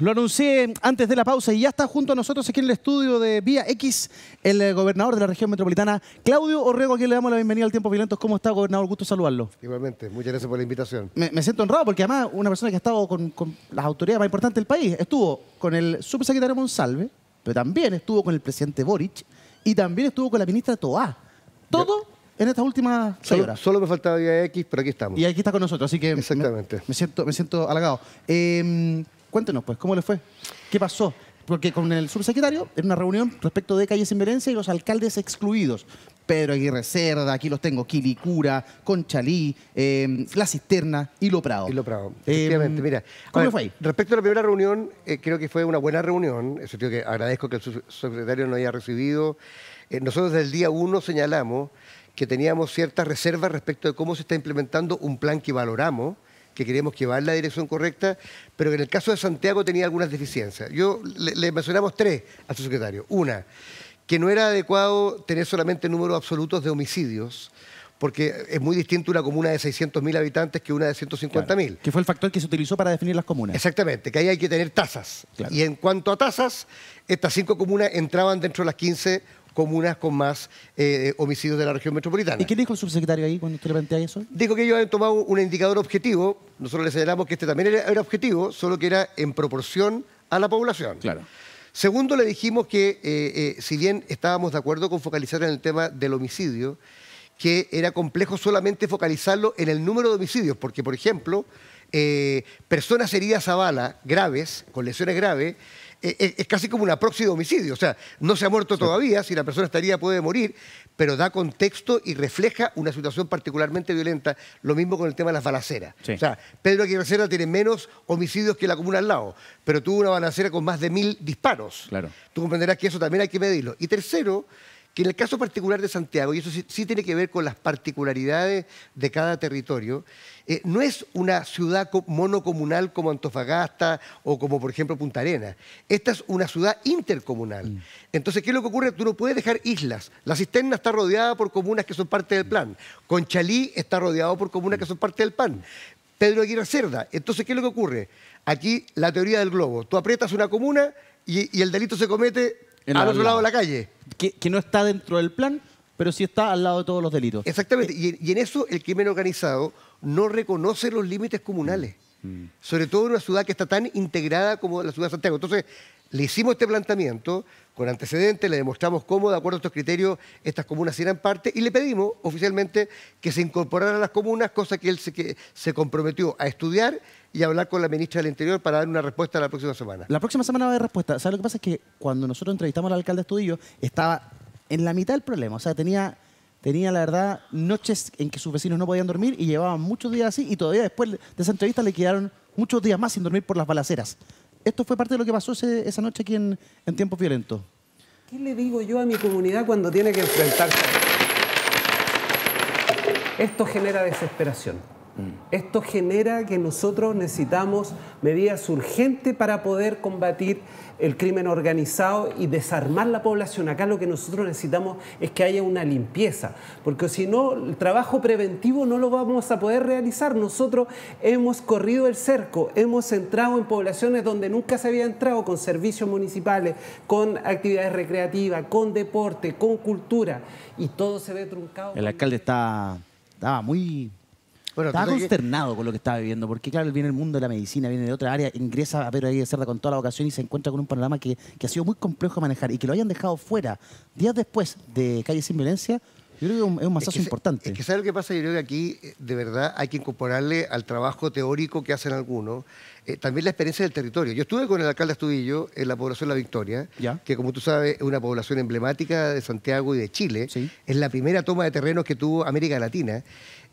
Lo anuncié antes de la pausa y ya está junto a nosotros aquí en el estudio de Vía X el eh, gobernador de la región metropolitana, Claudio Orrego, a quien le damos la bienvenida al Tiempo Violentos. ¿Cómo está, gobernador? Gusto saludarlo. Igualmente, muchas gracias por la invitación. Me, siento honrado porque además una persona que ha estado con, las autoridades más importantes del país estuvo con el subsecretario Monsalve, pero también estuvo con el presidente Boric y también estuvo con la ministra Toá. Todo... en estas últimas seis horas. Solo, me faltaba Vía X, pero aquí estamos. Y aquí está con nosotros, así que Me, siento, me siento halagado. Em, Cuéntenos, pues, ¿cómo le fue? ¿Qué pasó? Porque con el subsecretario, en una reunión respecto de calles sin y los alcaldes excluidos. Pedro Aguirre Cerda, aquí los tengo, Quilicura, Conchalí, eh, La Cisterna, Lo Prado. Lo Prado, eh, efectivamente, mira. ¿Cómo fue ahí? Respecto a la primera reunión, eh, creo que fue una buena reunión, en el que agradezco que el subsecretario nos haya recibido. nosotros desde el día uno señalamos que teníamos ciertas reservas respecto de cómo se está implementando un plan que valoramos, que creemos que va en la dirección correcta, pero que en el caso de Santiago tenía algunas deficiencias. Yo le, mencionamos tres a su secretario. Una, que no era adecuado tener solamente números absolutos de homicidios, porque es muy distinto una comuna de 600.000 habitantes que una de 150.000. que fue el factor que se utilizó para definir las comunas. Exactamente, que ahí hay que tener tasas. Y en cuanto a tasas, estas cinco comunas entraban dentro de las 15 comunas con más eh, eh, homicidios de la región metropolitana. ¿Y qué dijo el subsecretario ahí cuando usted le plantea eso? Dijo que ellos habían tomado un indicador objetivo, nosotros le señalamos que este también era, objetivo, solo que era en proporción a la población. Claro. Segundo, le dijimos que eh, si bien estábamos de acuerdo con focalizar en el tema del homicidio, que era complejo solamente focalizarlo en el número de homicidios, porque, por ejemplo, personas heridas a bala graves, con lesiones graves, eh, eh, es casi como una próxima de homicidio. O sea, no se ha muerto todavía, si la persona estaría puede morir, pero da contexto y refleja una situación particularmente violenta. Lo mismo con el tema de las balaceras. O sea, Pedro Aguirre tiene menos homicidios que la comuna al lado, pero tuvo una balacera con más de mil disparos. Claro. Tú comprenderás que eso también hay que medirlo. Y tercero, que en el caso particular de Santiago, y eso sí, tiene que ver con las particularidades de cada territorio, eh, no es una ciudad monocomunal como Antofagasta o como por ejemplo Punta Arenas. Esta es una ciudad intercomunal. Mm. Entonces, ¿qué es lo que ocurre? Tú no puedes dejar islas. La cisterna está rodeada por comunas que son parte del mm. plan. Conchalí está rodeado por comunas que mm. son parte del plan. Pedro Aguirre Cerda. Entonces, ¿qué es lo que ocurre? Aquí la teoría del globo. Tú aprietas una comuna y el delito se comete al otro lado de la calle. Que, no está dentro del plan, pero sí está al lado de todos los delitos. Exactamente. Y, en eso el crimen organizado no reconoce los límites comunales. Mm. Sobre todo en una ciudad que está tan integrada como la ciudad de Santiago. Entonces, le hicimos este planteamiento con antecedentes, le demostramos cómo, de acuerdo a estos criterios, estas comunas eran parte y le pedimos oficialmente que se incorporaran a las comunas, cosa que él se, comprometió a estudiar y hablar con la ministra del Interior para dar una respuesta la próxima semana. La próxima semana va a haber respuesta. ¿Sabes lo que pasa? Es que cuando nosotros entrevistamos al alcalde Estudillo, estaba en la mitad del problema. O sea, tenía tenía la verdad noches en que sus vecinos no podían dormir y llevaban muchos días así y todavía después de esa entrevista le quedaron muchos días más sin dormir por las balaceras esto fue parte de lo que pasó esa noche aquí en, tiempo Tiempos Violentos. ¿Qué le digo yo a mi comunidad cuando tiene que enfrentarse Esto genera desesperación. Mm. Esto genera que nosotros necesitamos medidas urgentes para poder combatir el crimen organizado y desarmar la población. Acá lo que nosotros necesitamos es que haya una limpieza, porque si no, el trabajo preventivo no lo vamos a poder realizar. Nosotros hemos corrido el cerco, hemos entrado en poblaciones donde nunca se había entrado, con servicios municipales, con actividades recreativas, con deporte, con cultura, y todo se ve truncado. El alcalde está, muy bueno, estaba consternado con lo que estaba viviendo, porque claro, él viene el mundo de la medicina, viene de otra área, ingresa a Pedro de Cerda con toda la vocación y se encuentra con un panorama que, ha sido muy complejo de manejar y que lo hayan dejado fuera días después de Calle Sin Violencia. Yo creo que es un, masazo importante. Es que, ¿sabes lo que pasa? Yo creo que aquí, eh, de verdad, hay que incorporarle al trabajo teórico que hacen algunos, eh, también la experiencia del territorio. Yo estuve con el alcalde Astudillo en la población La Victoria, que como tú sabes, es una población emblemática de Santiago y de Chile. Es la primera toma de terrenos que tuvo América Latina.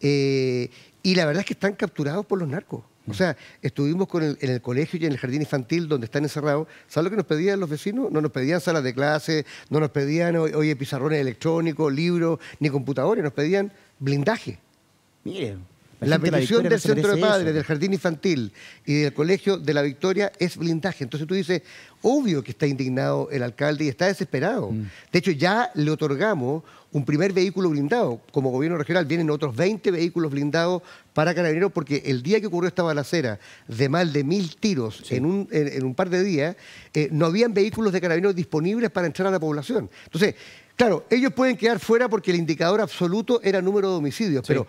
Eh, y la verdad es que están capturados por los narcos. O sea, estuvimos con en el colegio y en el jardín infantil donde están encerrados. ¿Sabes lo que nos pedían los vecinos? No nos pedían salas de clase, no nos pedían, oye, pizarrones electrónicos, libros, ni computadores. Nos pedían blindaje. Miren. La, petición del centro de padres, del jardín infantil y del colegio de la Victoria es blindaje. Entonces tú dices, obvio que está indignado el alcalde y está desesperado. Mm. De hecho, ya le otorgamos un primer vehículo blindado. Como gobierno regional vienen otros 20 vehículos blindados para carabineros porque el día que ocurrió esta balacera de más de mil tiros en, un, en, un, par de días, eh, no habían vehículos de carabineros disponibles para entrar a la población. Entonces, claro, ellos pueden quedar fuera porque el indicador absoluto era número de homicidios, pero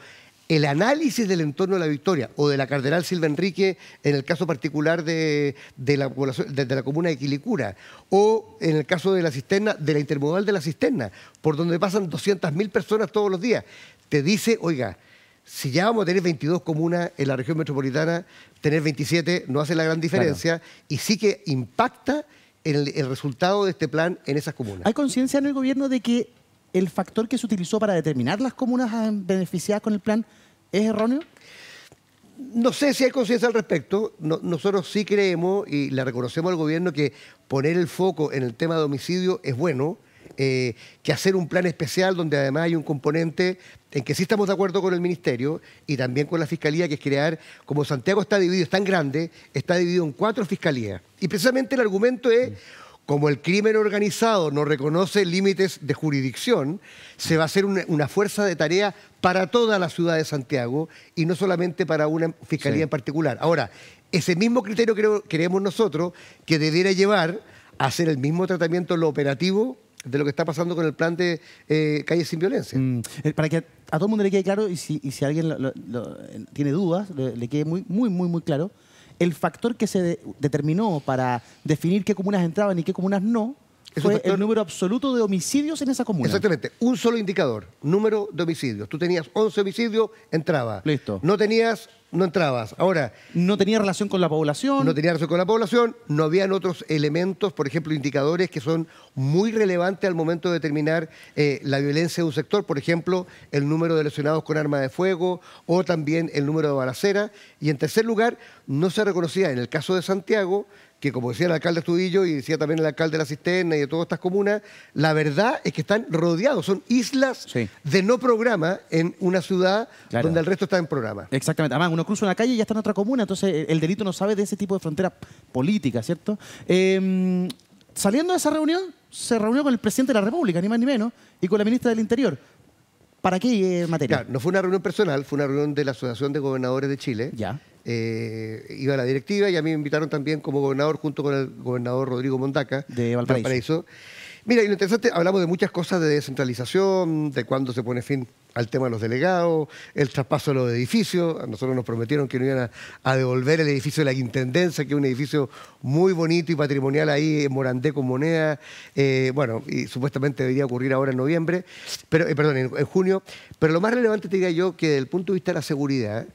el análisis del entorno de la victoria o de la cardenal Silva Enrique en el caso particular de, la, la, comuna de Quilicura o en el caso de la cisterna, de la intermodal de la cisterna, por donde pasan 200.000 personas todos los días, te dice, oiga, si ya vamos a tener 22 comunas en la región metropolitana, tener 27 no hace la gran diferencia y sí que impacta en el resultado de este plan en esas comunas. ¿Hay conciencia en el gobierno de que el factor que se utilizó para determinar las comunas ah, beneficiadas con el plan es erróneo? No sé si hay conciencia al respecto. nosotros sí creemos y le reconocemos al gobierno que poner el foco en el tema de homicidio es bueno. Eh, que hacer un plan especial donde además hay un componente en que sí estamos de acuerdo con el Ministerio y también con la Fiscalía, que es crear, como Santiago está dividido, es tan grande, está dividido en cuatro fiscalías. Y precisamente el argumento es... Como el crimen organizado no reconoce límites de jurisdicción, se va a hacer una, fuerza de tarea para toda la ciudad de Santiago y no solamente para una fiscalía en particular. Ahora, ese mismo criterio creemos nosotros que debiera llevar a hacer el mismo tratamiento lo operativo de lo que está pasando con el plan de eh, Calles sin Violencia. Mm, eh, para que a todo el mundo le quede claro y si, alguien eh, tiene dudas, le, le quede muy, muy, muy, muy claro el factor que se determinó para definir qué comunas entraban y qué comunas no fue el número absoluto de homicidios en esa comuna. Exactamente, un solo indicador, número de homicidios. Tú tenías 11 homicidios, entraba. Listo. No tenías, no entrabas. Ahora... No tenía relación con la población. No tenía relación con la población, no habían otros elementos, por ejemplo, indicadores que son muy relevantes al momento de determinar eh, la violencia de un sector, por ejemplo, el número de lesionados con arma de fuego o también el número de balacera. Y en tercer lugar, no se reconocía, en el caso de Santiago, que como decía el alcalde Astudillo y decía también el alcalde de la Cisterna y de todas estas comunas, la verdad es que están rodeados, son islas de no programa en una ciudad donde el resto está en programa. Exactamente, además uno cruza una calle y ya está en otra comuna, entonces el delito no sabe de ese tipo de frontera política, ¿cierto? Em, saliendo de esa reunión, se reunió con el presidente de la República, ni más ni menos, y con la ministra del Interior. ¿Para qué eh, materia? Claro, no fue una reunión personal, fue una reunión de la Asociación de Gobernadores de Chile. Ya eh, iba a la directiva y a mí me invitaron también como gobernador junto con el gobernador Rodrigo Mondaca de Valparaíso. Mira, y lo interesante, hablamos de muchas cosas de descentralización, de cuándo se pone fin al tema de los delegados, el traspaso de los edificios. A nosotros nos prometieron que no iban a, devolver el edificio de la Intendencia, que es un edificio muy bonito y patrimonial ahí en Morandé con Moneda. Eh, bueno, y supuestamente debería ocurrir ahora en noviembre, pero, eh, perdón, en, junio. Pero lo más relevante te diría yo que desde el punto de vista de la seguridad,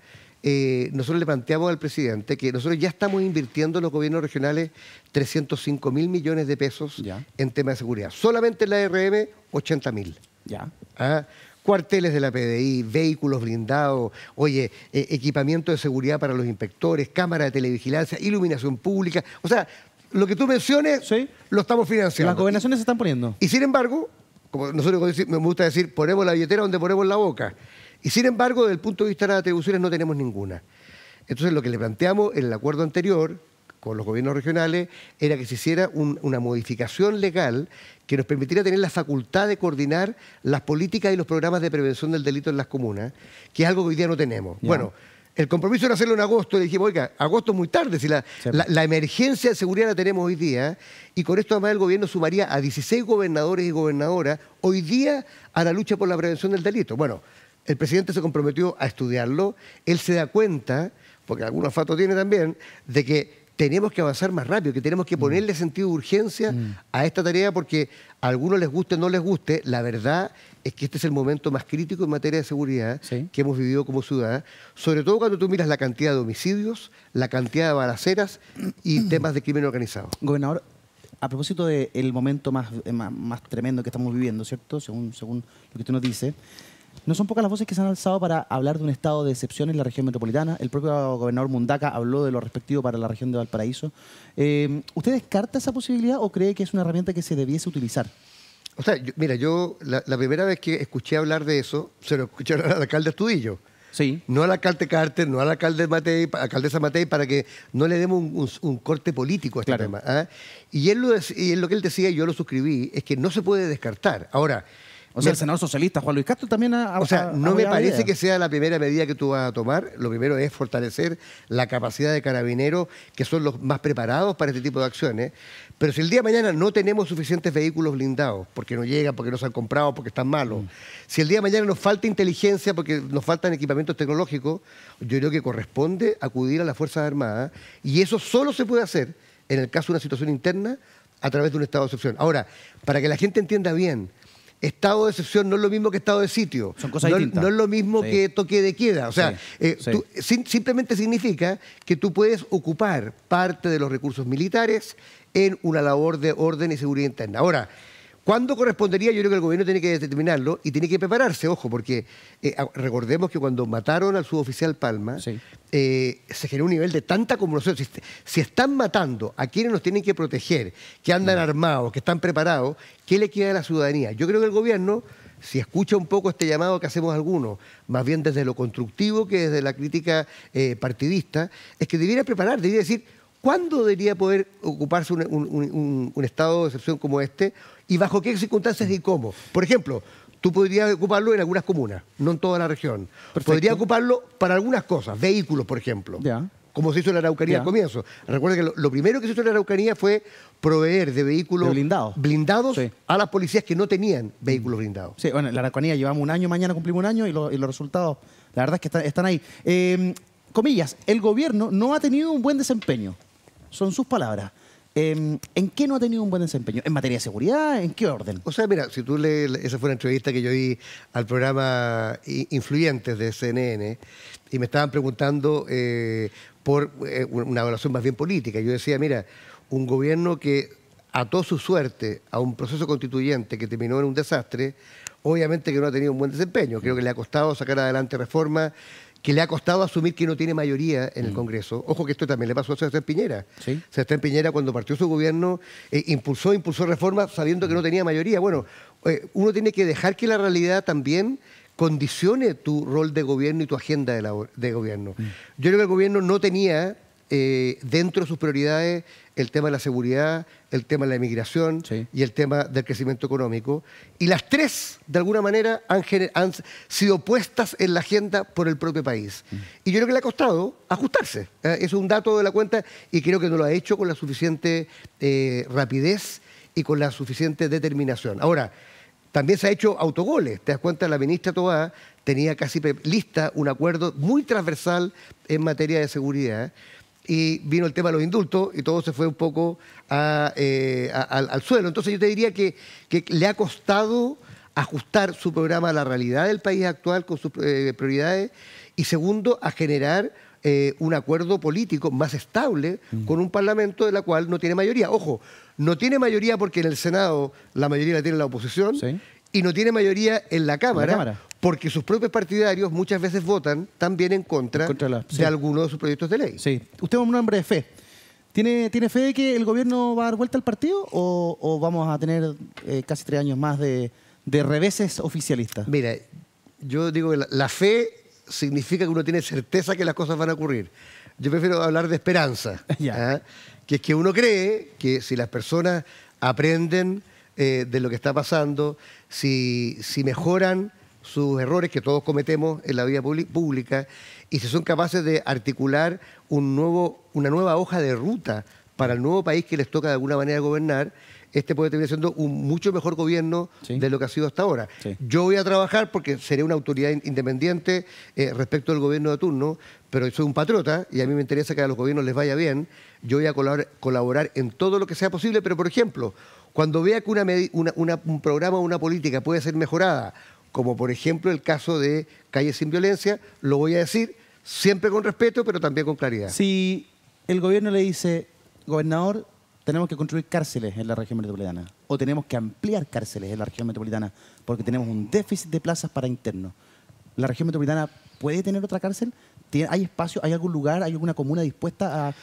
eh, nosotros le planteamos al presidente que nosotros ya estamos invirtiendo en los gobiernos regionales 305 mil millones de pesos en temas de seguridad. Solamente en la RM, 80 mil. Ya. ¿Ah? cuarteles de la PDI, vehículos blindados, oye, e, equipamiento de seguridad para los inspectores, cámara de televigilancia, iluminación pública. O sea, lo que tú menciones lo estamos financiando. Las gobernaciones se están poniendo. Y sin embargo, como nosotros me gusta decir, ponemos la billetera donde ponemos la boca. Y sin embargo, desde el punto de vista de las atribuciones no tenemos ninguna. Entonces, lo que le planteamos en el acuerdo anterior con los gobiernos regionales era que se hiciera una modificación legal que nos permitiera tener la facultad de coordinar las políticas y los programas de prevención del delito en las comunas, que es algo que hoy día no tenemos. Bueno, el compromiso era hacerlo en agosto. Le dijimos, oiga, agosto es muy tarde, si la, la, emergencia de seguridad la tenemos hoy día. Y con esto además el gobierno sumaría a 16 gobernadores y gobernadoras hoy día a la lucha por la prevención del delito. Bueno, el presidente se comprometió a estudiarlo. Él se da cuenta, porque algunos fatos tiene también, de que tenemos que avanzar más rápido, que tenemos que mm. ponerle sentido de urgencia mm. a esta tarea porque a algunos les guste o no les guste, la verdad es que este es el momento más crítico en materia de seguridad que hemos vivido como ciudad, sobre todo cuando tú miras la cantidad de homicidios, la cantidad de balaceras y temas de crimen organizado. Gobernador, a propósito del momento eh, más, más, tremendo que estamos viviendo, ¿cierto? Según, según lo que usted nos dice, no son pocas las voces que se han alzado para hablar de un estado de excepción en la región metropolitana. El propio gobernador Mundaca habló de lo respectivo para la región de Valparaíso. Eh, ¿Usted descarta esa posibilidad o cree que es una herramienta que se debiese utilizar? O sea, mira, yo la, primera vez que escuché hablar de eso, se lo escucharon al alcalde Estudillo. Sí. No al alcalde Carter, no al alcalde Matei, alcaldesa Matei, para que no le demos un, corte político a este tema. ¿ah? Y, él lo, y lo que él decía, y yo lo suscribí, es que no se puede descartar. Ahora, o sea, el senador socialista Juan Luis Castro también ha... O sea, no me parece que sea la primera medida que tú vas a tomar. Lo primero es fortalecer la capacidad de carabineros, que son los más preparados para este tipo de acciones. Pero si el día de mañana no tenemos suficientes vehículos blindados, porque no llegan, porque no se han comprado, porque están malos, mm. si el día de mañana nos falta inteligencia, porque nos faltan equipamientos tecnológicos, yo creo que corresponde acudir a las Fuerzas Armadas. Y eso solo se puede hacer en el caso de una situación interna a través de un estado de excepción. Ahora, para que la gente entienda bien, estado de excepción no es lo mismo que estado de sitio. Son cosas no, distintas. No es lo mismo que toque de queda. O sea, eh, simplemente significa que tú puedes ocupar parte de los recursos militares en una labor de orden y seguridad interna. Ahora, ¿Cuándo correspondería? Yo creo que el gobierno tiene que determinarlo y tiene que prepararse, ojo, porque eh, recordemos que cuando mataron al suboficial Palma, eh, se generó un nivel de tanta conmoción. Si, están matando a quienes nos tienen que proteger, que andan mm. armados, que están preparados, ¿qué le queda a la ciudadanía? Yo creo que el gobierno, si escucha un poco este llamado que hacemos algunos, más bien desde lo constructivo que desde la crítica eh, partidista, es que debiera preparar, debiera decir... ¿Cuándo debería poder ocuparse un, un estado de excepción como este y bajo qué circunstancias y cómo. Por ejemplo, tú podrías ocuparlo en algunas comunas, no en toda la región. Podrías Podría ocuparlo para algunas cosas, vehículos, por ejemplo. Ya. Como se hizo en la Araucanía al comienzo. Recuerda que lo, primero que se hizo en la Araucanía fue proveer de vehículos blindados a las policías que no tenían vehículos blindados. Sí, bueno, en la Araucanía llevamos un año, mañana cumplimos un año y, los resultados, la verdad es que están, ahí. Eh, comillas, el gobierno no ha tenido un buen desempeño. Son sus palabras. Em, ¿En qué no ha tenido un buen desempeño? ¿En materia de seguridad? ¿En qué orden? O sea, mira, si tú lees, esa fue una entrevista que yo di al programa eh, Influyentes de CNN y me estaban preguntando eh, por eh, una evaluación más bien política. Yo decía, mira, un gobierno que ató su suerte a un proceso constituyente que terminó en un desastre, obviamente que no ha tenido un buen desempeño. Creo que le ha costado sacar adelante reformas que le ha costado asumir que no tiene mayoría en el mm. Congreso. Ojo que esto también le pasó a Sebastián Piñera. ¿Sí? Sebastián Piñera cuando partió su gobierno eh, impulsó, impulsó reformas sabiendo que no tenía mayoría. Bueno, eh, uno tiene que dejar que la realidad también condicione tu rol de gobierno y tu agenda de, gobierno. Mm. Yo creo que el gobierno no tenía eh, dentro de sus prioridades el tema de la seguridad, el tema de la inmigración y el tema del crecimiento económico. Y las tres, de alguna manera, han, sido puestas en la agenda por el propio país. Mm. Y yo creo que le ha costado ajustarse. ¿eh? es un dato de la cuenta y creo que no lo ha hecho con la suficiente eh, rapidez y con la suficiente determinación. Ahora, también se ha hecho autogoles. Te das cuenta, la ministra Toá tenía casi lista un acuerdo muy transversal en materia de seguridad y vino el tema de los indultos y todo se fue un poco eh, al, suelo. Entonces yo te diría que, que, le ha costado ajustar su programa a la realidad del país actual con sus eh, prioridades y segundo, a generar eh, un acuerdo político más estable con un Parlamento de la cual no tiene mayoría. Ojo, no tiene mayoría porque en el Senado la mayoría la tiene la oposición. Y no tiene mayoría en la cámara? porque sus propios partidarios muchas veces votan también en contra, de algunos de sus proyectos de ley. Sí, usted es un hombre de fe. ¿Tiene, ¿Tiene fe de que el gobierno va a dar vuelta al partido o, vamos a tener eh, casi tres años más de, de, reveses oficialistas? Mira, yo digo que la, fe significa que uno tiene certeza que las cosas van a ocurrir. Yo prefiero hablar de esperanza, ¿ah? que es que uno cree que si las personas aprenden eh, de lo que está pasando, si, si mejoran sus errores que todos cometemos en la vida pública y si son capaces de articular un nuevo, una nueva hoja de ruta para el nuevo país que les toca de alguna manera gobernar, este puede terminar siendo un mucho mejor gobierno de lo que ha sido hasta ahora. Yo voy a trabajar porque seré una autoridad independiente eh, respecto del gobierno de turno, pero soy un patriota y a mí me interesa que a los gobiernos les vaya bien. Yo voy a colaborar, en todo lo que sea posible, pero por ejemplo, cuando vea que una, un programa o una política puede ser mejorada como por ejemplo el caso de Calle sin Violencia, lo voy a decir siempre con respeto, pero también con claridad. Si el gobierno le dice, gobernador, tenemos que construir cárceles en la región metropolitana, o tenemos que ampliar cárceles en la región metropolitana, porque tenemos un déficit de plazas para internos. ¿La región metropolitana puede tener otra cárcel? ¿Hay espacio? ¿Hay algún lugar? ¿Hay alguna comuna dispuesta a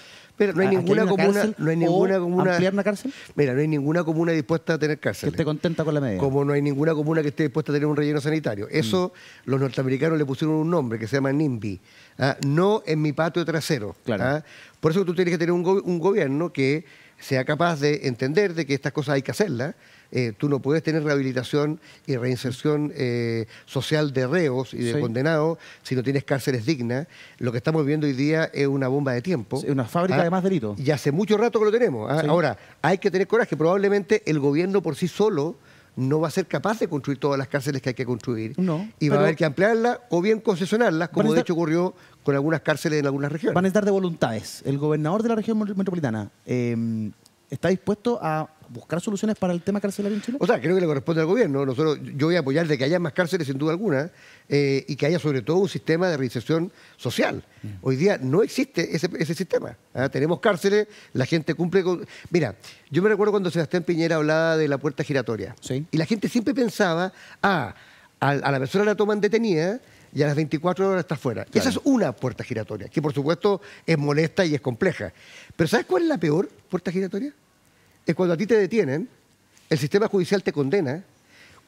no hay ninguna comuna, no hay ninguna comuna ampliar una cárcel. Mira, no hay ninguna comuna dispuesta a tener cárcel. Que esté contenta con la medida. Como no hay ninguna comuna que esté dispuesta a tener un relleno sanitario. Mm. Eso los norteamericanos le pusieron un nombre que se llama NIMBY. ¿ah? No en mi patio trasero. ¿ah? Por eso tú tienes que tener un gobierno que sea capaz de entender de que estas cosas hay que hacerlas. Eh, tú no puedes tener rehabilitación y reinserción eh, social de reos y de condenados si no tienes cárceles dignas. Lo que estamos viviendo hoy día es una bomba de tiempo. Es una fábrica ¿Ah? de más delitos. Y hace mucho rato que lo tenemos. ¿ah? Ahora, hay que tener coraje. Probablemente el gobierno por sí solo no va a ser capaz de construir todas las cárceles que hay que construir. y va a haber que ampliarlas o bien concesionarlas, como de hecho ocurrió con algunas cárceles en algunas regiones. Van a estar de voluntades. El gobernador de la región metropolitana em, está dispuesto a buscar soluciones para el tema carcelario en Chile. O sea, creo que le corresponde al gobierno. Nosotros, yo voy a apoyar de que haya más cárceles, sin duda alguna, eh, y que haya sobre todo un sistema de reinserción social. Mm. Hoy día no existe ese, sistema. ¿ah? Tenemos cárceles, la gente cumple con... Mira, yo me recuerdo cuando Sebastián Piñera hablaba de la puerta giratoria. Y la gente siempre pensaba, a, ah, a la persona la toman detenida y a las 24 horas estás fuera. Esa es una puerta giratoria, que por supuesto es molesta y es compleja. Pero ¿sabes cuál es la peor puerta giratoria? Es cuando a ti te detienen, el sistema judicial te condena,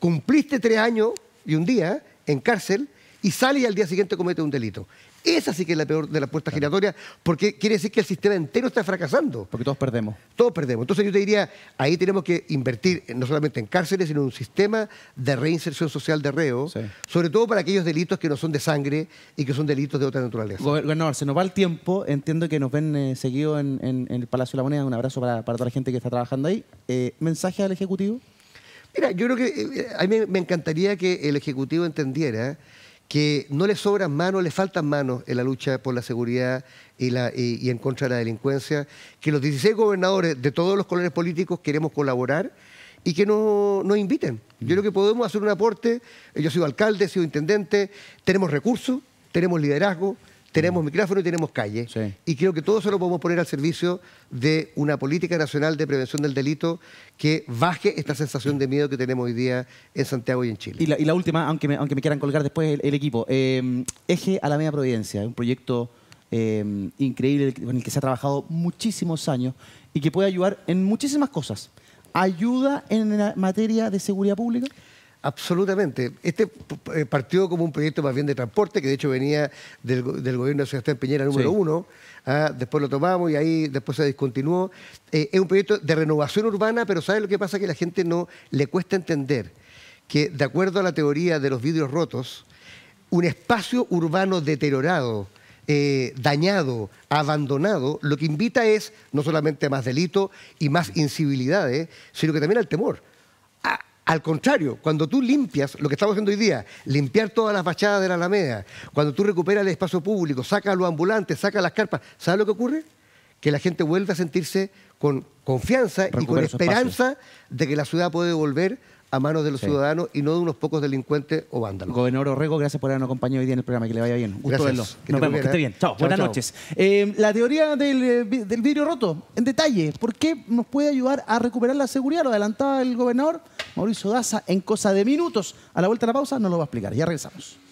cumpliste tres años y un día en cárcel y sales y al día siguiente comete un delito. Esa sí que es la peor de las puertas giratoria, giratorias, porque quiere decir que el sistema entero está fracasando. Porque todos perdemos. Todos perdemos. Entonces yo te diría, ahí tenemos que invertir no solamente en cárceles, sino en un sistema de reinserción social de reos, sobre todo para aquellos delitos que no son de sangre y que son delitos de otra naturaleza. Gobernador, se nos va el tiempo. Entiendo que nos ven eh, seguido en, el Palacio de la Moneda. Un abrazo para, toda la gente que está trabajando ahí. Eh, ¿Mensaje al Ejecutivo? Mira, yo creo que eh, a mí me encantaría que el Ejecutivo entendiera que no le sobran manos, le faltan manos en la lucha por la seguridad y, en contra de la delincuencia, que los 16 gobernadores de todos los colores políticos queremos colaborar y que nos inviten. Yo creo que podemos hacer un aporte. Yo he sido alcalde, he sido intendente, tenemos recursos, tenemos liderazgo, tenemos micrófono y tenemos calle. Y creo que todo eso lo podemos poner al servicio de una política nacional de prevención del delito que baje esta sensación de miedo que tenemos hoy día en Santiago y en Chile. Y la, última, aunque me, aunque me quieran colgar después el, equipo, em, Eje a la Media Providencia, un proyecto em, increíble en el que se ha trabajado muchísimos años y que puede ayudar en muchísimas cosas. ¿Ayuda en materia de seguridad pública? Absolutamente. Este eh, partió como un proyecto más bien de transporte, que de hecho venía del, gobierno de Sebastián Piñera número uno. ¿ah? después lo tomamos y ahí después se discontinuó. Eh, es un proyecto de renovación urbana, pero ¿sabes lo que pasa? Que la gente no le cuesta entender que, de acuerdo a la teoría de los vidrios rotos, un espacio urbano deteriorado, eh, dañado, abandonado, lo que invita es no solamente a más delito y más incivilidades, sino que también al temor. Al contrario, cuando tú limpias, lo que estamos haciendo hoy día, limpiar todas las fachadas de la Alameda, cuando tú recuperas el espacio público, sacas a los ambulantes, sacas las carpas, ¿sabes lo que ocurre? Que la gente vuelve a sentirse con confianza y con esperanza de que la ciudad puede volver a manos de los ciudadanos y no de unos pocos delincuentes o vándalos. Gobernador Orrego, gracias por habernos acompañado hoy día en el programa. Que le vaya bien. Gusto gracias. Que Nos vemos, que esté ¿eh? bien. Chao, buenas noches. Eh, la teoría eh, del vidrio roto, en detalle, ¿por qué nos puede ayudar a recuperar la seguridad? Lo adelantaba el gobernador. Mauricio Daza en cosa de minutos. A la vuelta de la pausa nos lo va a explicar. Ya regresamos.